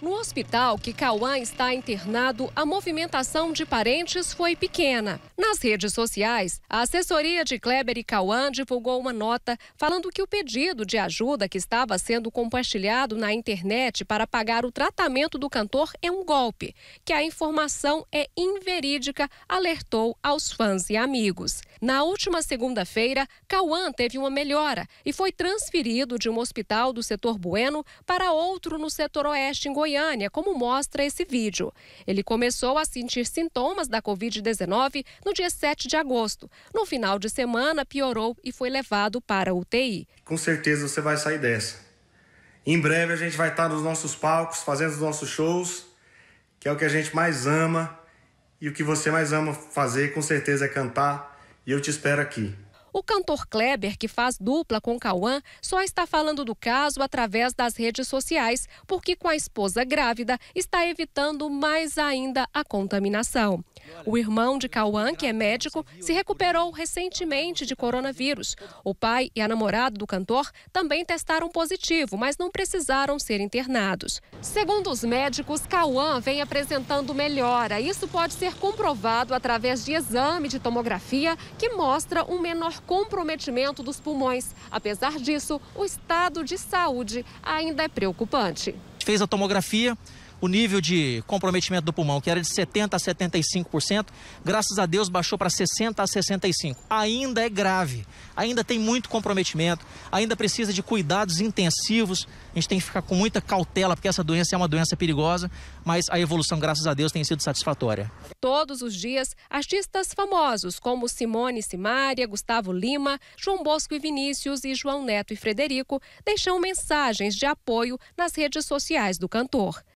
No hospital que Cauã está internado, a movimentação de parentes foi pequena. Nas redes sociais, a assessoria de Kleber e Cauã divulgou uma nota falando que o pedido de ajuda que estava sendo compartilhado na internet para pagar o tratamento do cantor é um golpe, que a informação é inverídica, alertou aos fãs e amigos. Na última segunda-feira, Cauã teve uma melhora e foi transferido de um hospital do setor Bueno para outro no setor oeste em Goiânia. Goiânia, como mostra esse vídeo. Ele começou a sentir sintomas da Covid-19 no dia 7 de agosto. No final de semana, piorou e foi levado para a UTI. Com certeza você vai sair dessa. Em breve a gente vai estar nos nossos palcos, fazendo os nossos shows, que é o que a gente mais ama. E o que você mais ama fazer, com certeza, é cantar. E eu te espero aqui. O cantor Kleber, que faz dupla com Cauã, só está falando do caso através das redes sociais, porque com a esposa grávida está evitando mais ainda a contaminação. O irmão de Cauã, que é médico, se recuperou recentemente de coronavírus. O pai e a namorada do cantor também testaram positivo, mas não precisaram ser internados. Segundo os médicos, Cauã vem apresentando melhora. Isso pode ser comprovado através de exame de tomografia que mostra um menor comprometimento dos pulmões. Apesar disso, o estado de saúde ainda é preocupante. Fez a tomografia, o nível de comprometimento do pulmão, que era de 70% a 75%, graças a Deus baixou para 60% a 65%. Ainda é grave, ainda tem muito comprometimento, ainda precisa de cuidados intensivos, a gente tem que ficar com muita cautela, porque essa doença é uma doença perigosa, mas a evolução, graças a Deus, tem sido satisfatória. Todos os dias, artistas famosos como Simone Simaria, Gustavo Lima, João Bosco e Vinícius e João Neto e Frederico deixam mensagens de apoio nas redes sociais do cantor.